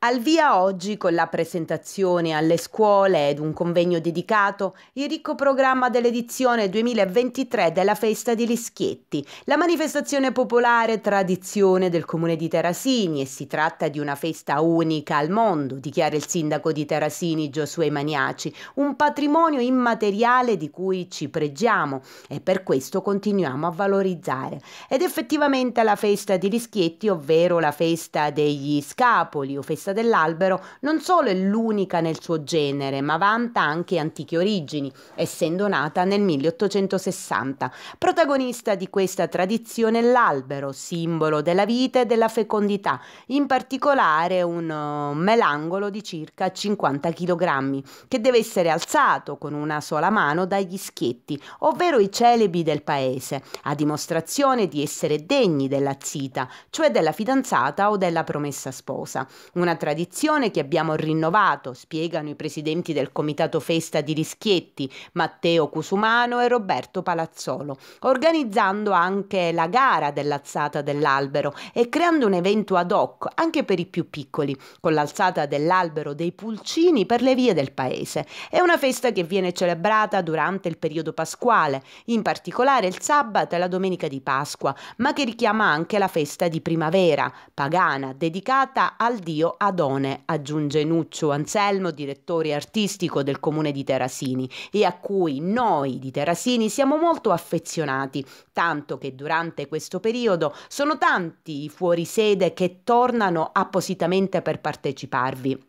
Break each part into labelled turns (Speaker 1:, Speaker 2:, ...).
Speaker 1: Al via oggi, con la presentazione alle scuole ed un convegno dedicato, il ricco programma dell'edizione 2023 della Festa di Lischietti, la manifestazione popolare tradizione del comune di Terasini e si tratta di una festa unica al mondo, dichiara il sindaco di Terasini Giosuè Maniaci, un patrimonio immateriale di cui ci pregiamo e per questo continuiamo a valorizzare. Ed effettivamente la Festa di Lischietti, ovvero la Festa degli Scapoli o Festa foresta dell'albero non solo è l'unica nel suo genere, ma vanta anche antiche origini, essendo nata nel 1860. Protagonista di questa tradizione è l'albero, simbolo della vita e della fecondità, in particolare un uh, melangolo di circa 50 kg, che deve essere alzato con una sola mano dagli schietti, ovvero i celebi del paese, a dimostrazione di essere degni della zita, cioè della fidanzata o della promessa sposa. Una tradizione che abbiamo rinnovato, spiegano i presidenti del Comitato Festa di Rischietti, Matteo Cusumano e Roberto Palazzolo, organizzando anche la gara dell'alzata dell'albero e creando un evento ad hoc anche per i più piccoli, con l'alzata dell'albero dei pulcini per le vie del paese. È una festa che viene celebrata durante il periodo pasquale, in particolare il sabato e la domenica di Pasqua, ma che richiama anche la festa di primavera, pagana, dedicata al dio Apollo adone, aggiunge Nuccio Anselmo, direttore artistico del comune di Terasini e a cui noi di Terasini siamo molto affezionati, tanto che durante questo periodo sono tanti i fuorisede che tornano appositamente per parteciparvi.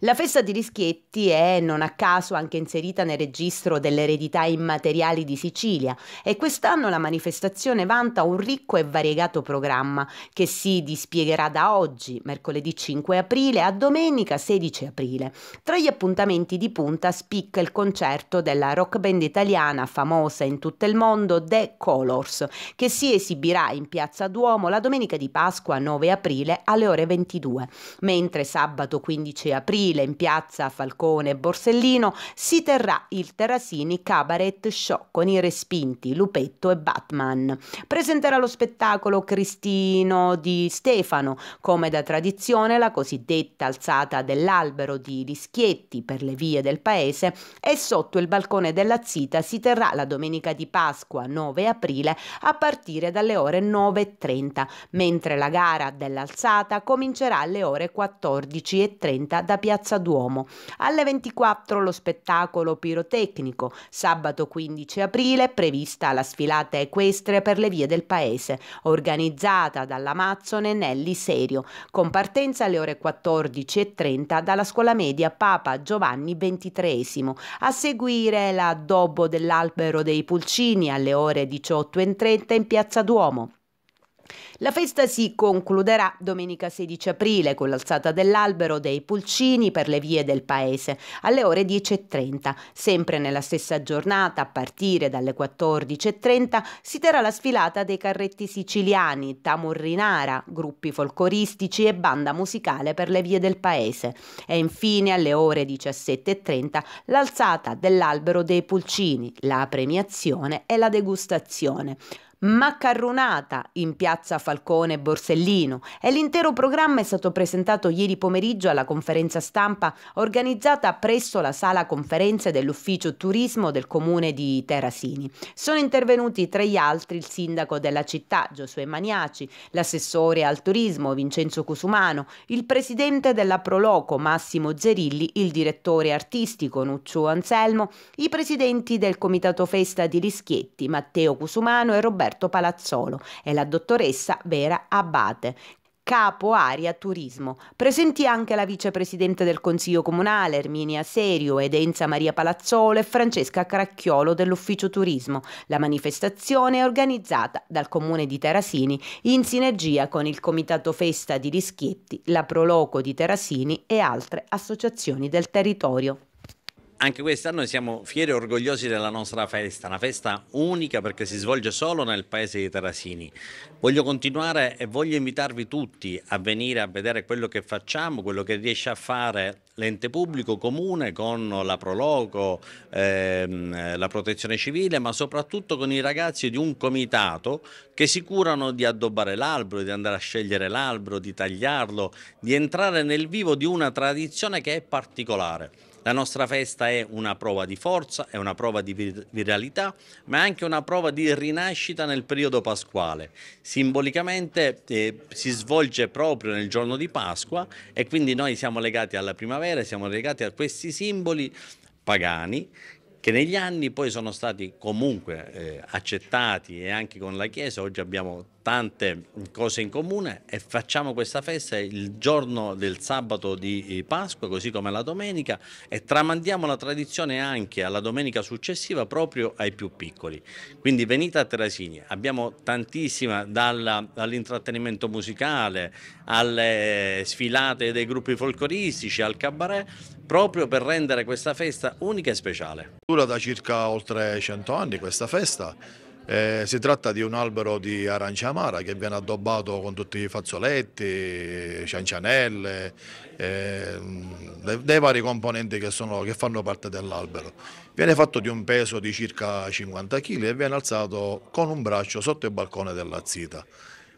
Speaker 1: La festa di Rischietti è non a caso anche inserita nel registro delle eredità immateriali di Sicilia e quest'anno la manifestazione vanta un ricco e variegato programma che si dispiegherà da oggi, mercoledì 5 aprile, a domenica 16 aprile. Tra gli appuntamenti di punta spicca il concerto della rock band italiana famosa in tutto il mondo The Colors, che si esibirà in Piazza Duomo la domenica di Pasqua 9 aprile alle ore 22, mentre sabato 15 aprile aprile in piazza Falcone e Borsellino si terrà il Terrasini Cabaret Show con i respinti Lupetto e Batman. Presenterà lo spettacolo Cristino di Stefano, come da tradizione la cosiddetta alzata dell'albero di Rischietti per le vie del paese e sotto il balcone della Zita si terrà la domenica di Pasqua 9 aprile a partire dalle ore 9.30, mentre la gara dell'alzata comincerà alle ore 14.30 da da Piazza Duomo. Alle 24 lo spettacolo pirotecnico. Sabato 15 aprile prevista la sfilata equestre per le vie del paese, organizzata dall'Amazzone Nelli Serio, con partenza alle ore 14.30 dalla scuola media Papa Giovanni XXIII. A seguire l'addobbo dell'albero dei Pulcini alle ore 18.30 in Piazza Duomo. La festa si concluderà domenica 16 aprile con l'alzata dell'albero dei pulcini per le vie del paese alle ore 10.30. Sempre nella stessa giornata, a partire dalle 14.30, si terrà la sfilata dei carretti siciliani, tamurrinara, gruppi folcloristici e banda musicale per le vie del paese. E infine alle ore 17.30 l'alzata dell'albero dei pulcini, la premiazione e la degustazione. Maccarronata in piazza Falcone Borsellino e l'intero programma è stato presentato ieri pomeriggio alla conferenza stampa organizzata presso la sala conferenze dell'ufficio turismo del comune di Terrasini. Sono intervenuti tra gli altri il sindaco della città Giosuè Maniaci, l'assessore al turismo Vincenzo Cusumano, il presidente della Proloco Massimo Zerilli, il direttore artistico Nuccio Anselmo, i presidenti del comitato festa di Rischietti Matteo Cusumano e Roberto Umberto Palazzolo e la dottoressa Vera Abate, capo aria turismo. Presenti anche la vicepresidente del Consiglio Comunale Erminia Serio ed Enza Maria Palazzolo e Francesca Caracchiolo dell'Ufficio Turismo. La manifestazione è organizzata dal Comune di Terasini in sinergia con il Comitato Festa di Rischietti, la Proloco di Terasini e altre associazioni del territorio
Speaker 2: anche quest'anno siamo fieri e orgogliosi della nostra festa, una festa unica perché si svolge solo nel paese di Terasini. Voglio continuare e voglio invitarvi tutti a venire a vedere quello che facciamo, quello che riesce a fare l'ente pubblico comune con la Proloco, ehm, la protezione civile, ma soprattutto con i ragazzi di un comitato che si curano di addobbare l'albero, di andare a scegliere l'albero, di tagliarlo, di entrare nel vivo di una tradizione che è particolare. La nostra festa è una prova di forza, è una prova di vir viralità, ma è anche una prova di rinascita nel periodo pasquale. Simbolicamente eh, si svolge proprio nel giorno di Pasqua e quindi noi siamo legati alla primavera, siamo legati a questi simboli pagani che negli anni poi sono stati comunque eh, accettati e anche con la Chiesa oggi abbiamo tante cose in comune e facciamo questa festa il giorno del sabato di eh, Pasqua, così come la domenica, e tramandiamo la tradizione anche alla domenica successiva proprio ai più piccoli. Quindi venite a Terasini, abbiamo tantissima dall'intrattenimento musicale, alle sfilate dei gruppi folcloristici, al cabaret, proprio per rendere questa festa unica e
Speaker 3: speciale. Dura da circa oltre 100 anni questa festa eh, si tratta di un albero di arancia amara che viene addobbato con tutti i fazzoletti, ciancianelle, eh, dei, dei vari componenti che, sono, che fanno parte dell'albero. Viene fatto di un peso di circa 50 kg e viene alzato con un braccio sotto il balcone della zita.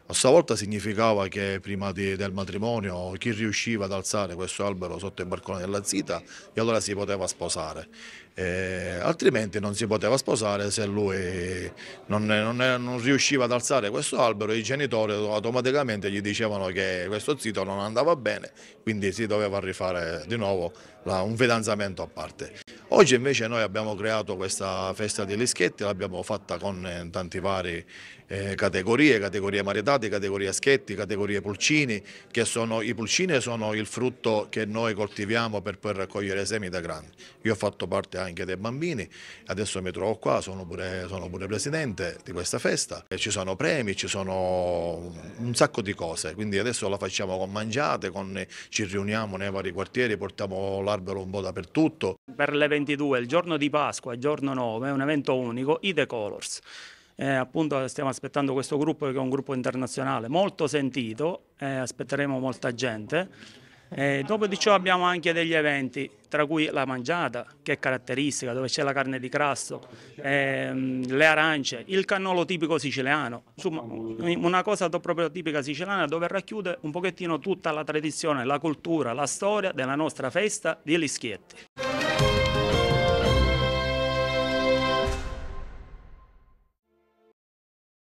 Speaker 3: A sua volta significava che prima di, del matrimonio chi riusciva ad alzare questo albero sotto il balcone della zita e allora si poteva sposare, e, altrimenti non si poteva sposare se lui non, non, non, riusciva ad alzare questo albero i genitori automaticamente gli dicevano che questo zito non andava bene, quindi si doveva rifare di nuovo la, un fidanzamento a parte. Oggi invece noi abbiamo creato questa festa degli Leschetti, l'abbiamo fatta con eh, tante varie eh, categorie, categorie maritati, categorie schetti, categorie pulcini, che sono, i pulcini sono il frutto che noi coltiviamo per poi raccogliere semi da grandi. Io ho fatto parte anche dei bambini, adesso mi trovo qua, sono pure, sono pure presidente di questa festa, ci sono premi, ci sono un sacco di cose, quindi adesso la facciamo con mangiate, con, ci riuniamo nei vari quartieri, portiamo l'albero un po' dappertutto.
Speaker 2: Per le 2022, il giorno di Pasqua, il giorno 9, è un evento unico, i The Colors. Eh, appunto stiamo aspettando questo gruppo che è un gruppo internazionale molto sentito, eh, aspetteremo molta gente. Eh, dopo di ciò abbiamo anche degli eventi, tra cui la mangiata, che è caratteristica, dove c'è la carne di crasso, ehm, le arance, il cannolo tipico siciliano, insomma una cosa proprio tipica siciliana dove racchiude un pochettino tutta la tradizione, la cultura, la storia della nostra festa di Lischietti.